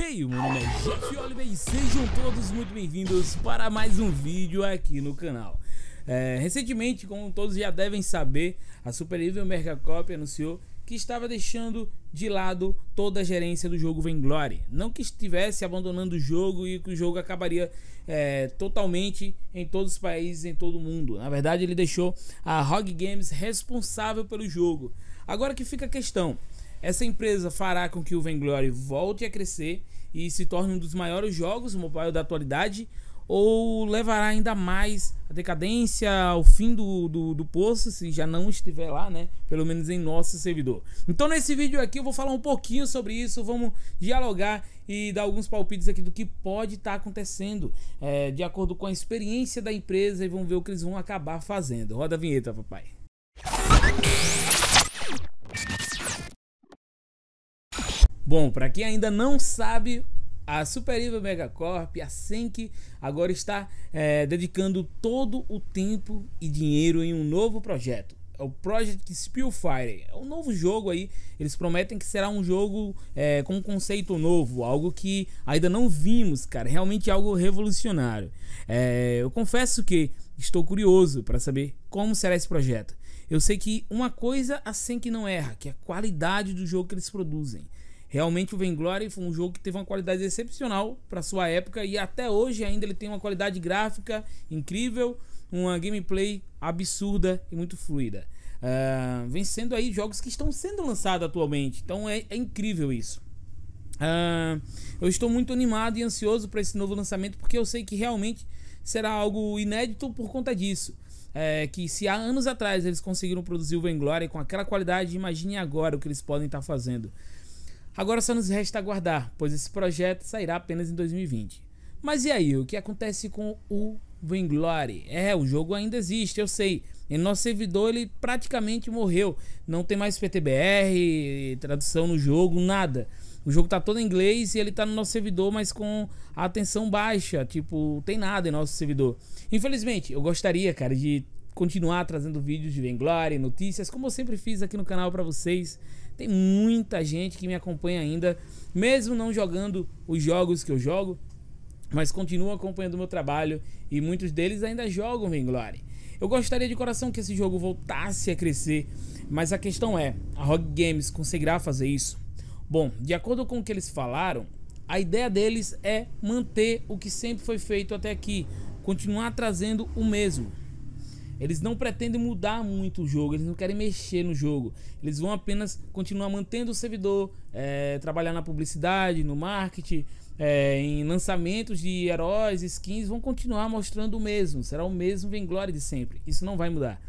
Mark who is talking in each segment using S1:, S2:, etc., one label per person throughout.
S1: Hey, meu nome é Jeff Oliver e sejam todos muito bem-vindos para mais um vídeo aqui no canal. É, recentemente, como todos já devem saber, a Super Evil Mercacop anunciou que estava deixando de lado toda a gerência do jogo Vainglory. Não que estivesse abandonando o jogo e que o jogo acabaria é, totalmente em todos os países, em todo o mundo. Na verdade, ele deixou a Rogue Games responsável pelo jogo. Agora que fica a questão: essa empresa fará com que o Vainglory volte a crescer e se torne um dos maiores jogos mobile da atualidade ou levará ainda mais a decadência ao fim do, do, do poço, se já não estiver lá, né? Pelo menos em nosso servidor. Então nesse vídeo aqui eu vou falar um pouquinho sobre isso, vamos dialogar e dar alguns palpites aqui do que pode estar tá acontecendo é, de acordo com a experiência da empresa e vamos ver o que eles vão acabar fazendo. Roda a vinheta, papai. Bom, para quem ainda não sabe, a Super Evil Megacorp, a Senk, agora está é, dedicando todo o tempo e dinheiro em um novo projeto. É o Project Spillfire. É um novo jogo aí. Eles prometem que será um jogo é, com um conceito novo, algo que ainda não vimos, cara. Realmente algo revolucionário. É, eu confesso que estou curioso para saber como será esse projeto. Eu sei que uma coisa a Senk não erra, que é a qualidade do jogo que eles produzem. Realmente o Vanglória foi um jogo que teve uma qualidade excepcional para sua época e até hoje ainda ele tem uma qualidade gráfica incrível, uma gameplay absurda e muito fluida. Uh, ah, vencendo aí jogos que estão sendo lançados atualmente, então é, é incrível isso. Uh, eu estou muito animado e ansioso para esse novo lançamento porque eu sei que realmente será algo inédito por conta disso. É, que se há anos atrás eles conseguiram produzir o Vanglória com aquela qualidade, imagine agora o que eles podem estar tá fazendo. Agora só nos resta aguardar, pois esse projeto sairá apenas em 2020. Mas e aí, o que acontece com o Vainglory? É, o jogo ainda existe, eu sei. Em nosso servidor ele praticamente morreu. Não tem mais PTBR, tradução no jogo, nada. O jogo tá todo em inglês e ele tá no nosso servidor, mas com a atenção baixa. Tipo, tem nada em nosso servidor. Infelizmente, eu gostaria, cara, de continuar trazendo vídeos de Vainglory, notícias, como eu sempre fiz aqui no canal para vocês. Tem muita gente que me acompanha ainda, mesmo não jogando os jogos que eu jogo, mas continua acompanhando o meu trabalho e muitos deles ainda jogam Vainglory. Eu gostaria de coração que esse jogo voltasse a crescer, mas a questão é, a Rogue Games conseguirá fazer isso? Bom, de acordo com o que eles falaram, a ideia deles é manter o que sempre foi feito até aqui, continuar trazendo o mesmo. Eles não pretendem mudar muito o jogo, eles não querem mexer no jogo. Eles vão apenas continuar mantendo o servidor, é, trabalhar na publicidade, no marketing, é, em lançamentos de heróis, skins, vão continuar mostrando o mesmo. Será o mesmo Vanglória de sempre. Isso não vai mudar.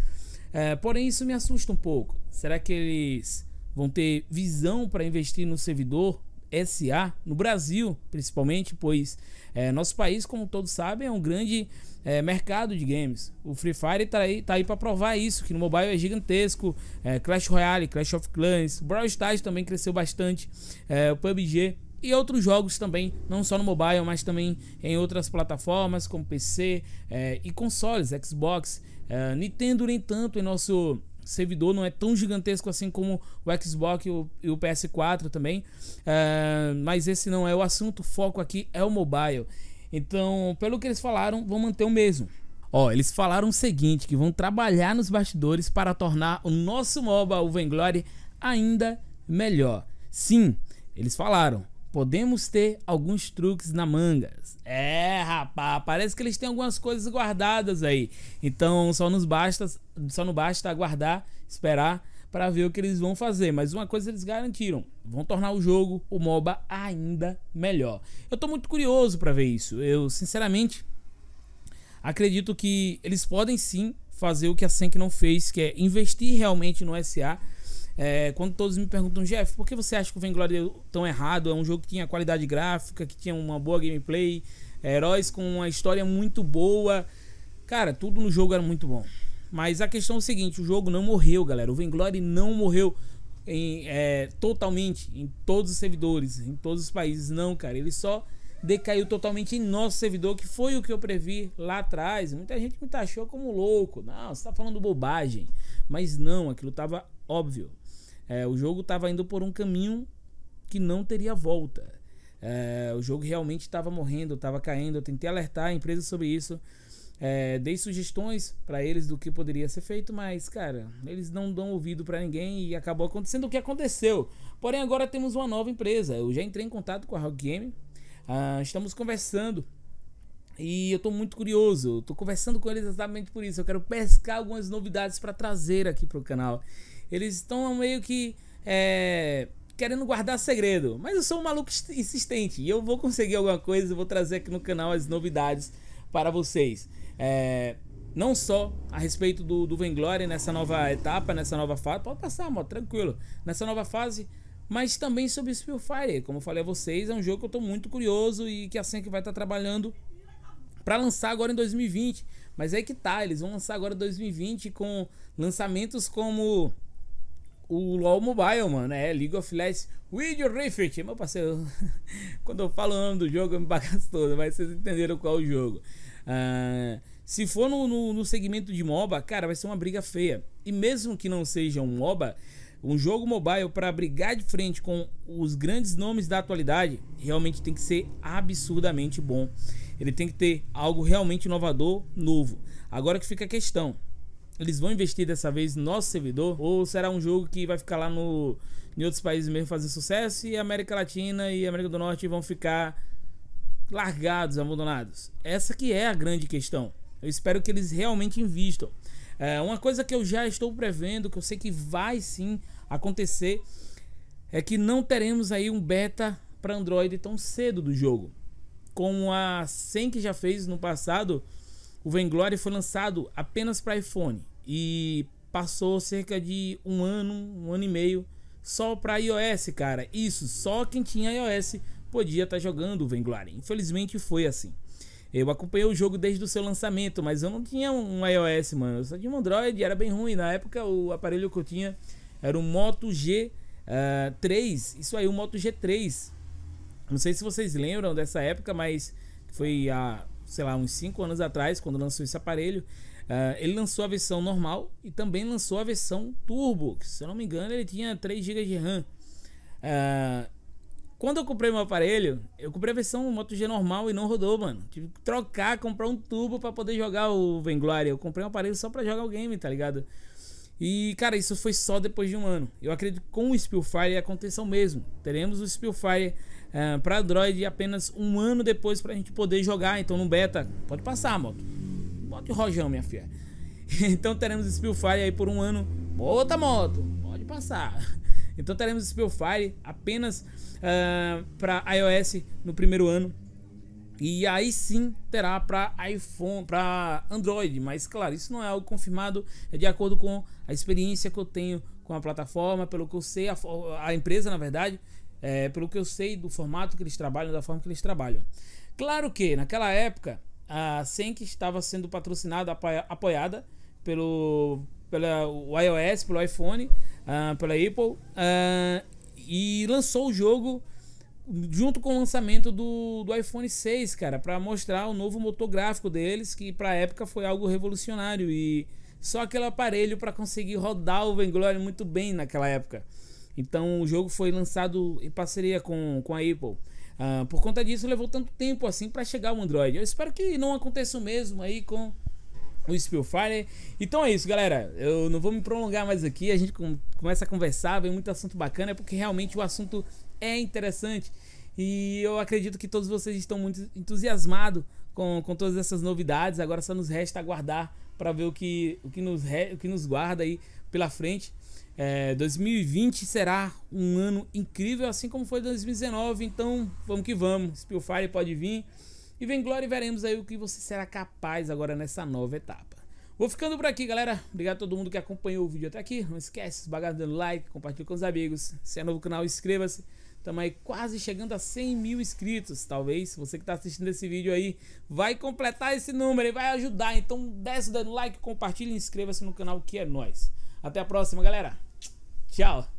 S1: É, porém, isso me assusta um pouco. Será que eles vão ter visão para investir no servidor SA no Brasil, principalmente, pois é, nosso país, como todos sabem, é um grande é, mercado de games. O Free Fire tá aí, tá aí para provar isso, que no mobile é gigantesco. É, Clash Royale, Clash of Clans, Brawl Stars também cresceu bastante, é, o PUBG e outros jogos também, não só no mobile, mas também em outras plataformas como PC é, e consoles, Xbox, é, Nintendo nem tanto em nosso servidor não é tão gigantesco assim como o Xbox e o, e o PS4 também. É, mas esse não é o assunto, o foco aqui é o mobile. Então, pelo que eles falaram, vão manter o mesmo. Ó, eles falaram o seguinte, que vão trabalhar nos bastidores para tornar o nosso mobile o Vanglory ainda melhor. Sim, eles falaram. Podemos ter alguns truques na manga. É, rapaz, parece que eles têm algumas coisas guardadas aí. Então só nos basta, só não basta aguardar, esperar para ver o que eles vão fazer. Mas uma coisa eles garantiram: vão tornar o jogo, o MOBA, ainda melhor. Eu tô muito curioso para ver isso. Eu, sinceramente, acredito que eles podem sim fazer o que a Senk não fez, que é investir realmente no SA é, quando todos me perguntam, Jeff, por que você acha que o Vanguard deu tão errado? É um jogo que tinha qualidade gráfica, que tinha uma boa gameplay, é, heróis com uma história muito boa. Cara, tudo no jogo era muito bom. Mas a questão é o seguinte: o jogo não morreu, galera. O Vainglory não morreu em, é, totalmente em todos os servidores, em todos os países, não, cara. Ele só decaiu totalmente em nosso servidor, que foi o que eu previ lá atrás. Muita gente me taxou como louco. Não, você tá falando bobagem. Mas não, aquilo tava óbvio. É, o jogo estava indo por um caminho que não teria volta. É, o jogo realmente estava morrendo, estava caindo. Eu tentei alertar a empresa sobre isso. É, dei sugestões para eles do que poderia ser feito, mas, cara, eles não dão ouvido para ninguém e acabou acontecendo o que aconteceu. Porém, agora temos uma nova empresa. Eu já entrei em contato com a Rock Game, ah, estamos conversando e eu estou muito curioso. Estou conversando com eles exatamente por isso. Eu quero pescar algumas novidades para trazer aqui para o canal. Eles estão meio que é, querendo guardar segredo. Mas eu sou um maluco insistente e eu vou conseguir alguma coisa. Vou trazer aqui no canal as novidades para vocês. É, não só a respeito do, do Vanglory nessa nova etapa, nessa nova fase. Pode passar, tranquilo. Nessa nova fase. Mas também sobre Spillfire, como eu falei a vocês, é um jogo que eu estou muito curioso e que a Senk vai estar tá trabalhando para lançar agora em 2020. Mas é que tá, eles vão lançar agora em 2020 com lançamentos como o LoL Mobile, mano. É League of Legends Video Rift. Meu parceiro, quando eu falo o nome do jogo eu me bagaço todo, mas vocês entenderam qual é o jogo. Uh, se for no, no, no, segmento de MOBA, cara, vai ser uma briga feia. E mesmo que não seja um MOBA, um jogo mobile para brigar de frente com os grandes nomes da atualidade, realmente tem que ser absurdamente bom. Ele tem que ter algo realmente inovador, novo. Agora que fica a questão, eles vão investir dessa vez no nosso servidor? Ou será um jogo que vai ficar lá no, em outros países mesmo fazer sucesso e América Latina e América do Norte vão ficar largados, abandonados? Essa que é a grande questão. Eu espero que eles realmente invistam. É, uma coisa que eu já estou prevendo, que eu sei que vai sim acontecer, é que não teremos aí um beta para Android tão cedo do jogo. Como a 100 que já fez no passado, o Vanglory foi lançado apenas para iPhone. E passou cerca de um ano, um ano e meio só para iOS, cara. Isso, só quem tinha iOS podia estar tá jogando o Vanguard. Infelizmente foi assim. Eu acompanhei o jogo desde o seu lançamento, mas eu não tinha um iOS, mano. Eu só tinha um Android, era bem ruim. Na época, o aparelho que eu tinha era o Moto G3. Uh, ah, isso aí, o Moto G3. Não sei se vocês lembram dessa época, mas foi a sei lá, uns 5 anos atrás, quando lançou esse aparelho, uh, ele lançou a versão normal e também lançou a versão Turbo, que, se eu não me engano ele tinha 3 GB de RAM. Uh, quando eu comprei meu aparelho, eu comprei a versão Moto G normal e não rodou, mano. Tive que trocar, comprar um turbo para poder jogar o Vanguardia. Eu comprei um aparelho só para jogar o game, tá ligado? E, cara, isso foi só depois de um ano. Eu acredito que com o Spillfire aconteceu mesmo. Teremos o Spillfire é, para Android apenas um ano depois para a gente poder jogar. Então no beta, pode passar, moto. pode rojão, minha filha. então teremos Spillfire aí por um ano. Outra moto, pode passar. Então teremos Spillfire apenas uh, é, para iOS no primeiro ano. E aí sim terá para iPhone, para Android, mas claro, isso não é algo confirmado, é de acordo com a experiência que eu tenho com a plataforma, pelo que eu sei, a, a empresa na verdade, é, pelo que eu sei do formato que eles trabalham, da forma que eles trabalham. Claro que, naquela época, a Senk estava sendo patrocinada, apoiada pelo pela, o iOS, pelo iPhone, uh, pela Apple, uh, e lançou o jogo junto com o lançamento do, do iPhone 6, cara, para mostrar o novo motor gráfico deles, que para a época foi algo revolucionário e só aquele aparelho para conseguir rodar o Vainglory muito bem naquela época. Então o jogo foi lançado em parceria com, com a Apple. Ah, por conta disso levou tanto tempo assim para chegar o Android. Eu espero que não aconteça o mesmo aí com o Spillfire. Então é isso, galera. Eu não vou me prolongar mais aqui. A gente começa a conversar, vem muito assunto bacana, porque realmente o assunto é interessante. E eu acredito que todos vocês estão muito entusiasmados com, com todas essas novidades. Agora só nos resta aguardar para ver o que, o, que nos re, o que nos guarda aí pela frente. É, 2020 será um ano incrível, assim como foi 2019. Então, vamos que vamos. Spillfire pode vir. E vem glória e veremos aí o que você será capaz agora nessa nova etapa. Vou ficando por aqui, galera. Obrigado a todo mundo que acompanhou o vídeo até aqui. Não esquece, bagaço dando like, compartilha com os amigos. Se é novo canal, inscreva-se. Estamos aí quase chegando a 100 mil inscritos. Talvez você que está assistindo esse vídeo aí vai completar esse número e vai ajudar. Então desce dando like, compartilha e inscreva-se no canal que é nós. Até a próxima, galera. Tchau.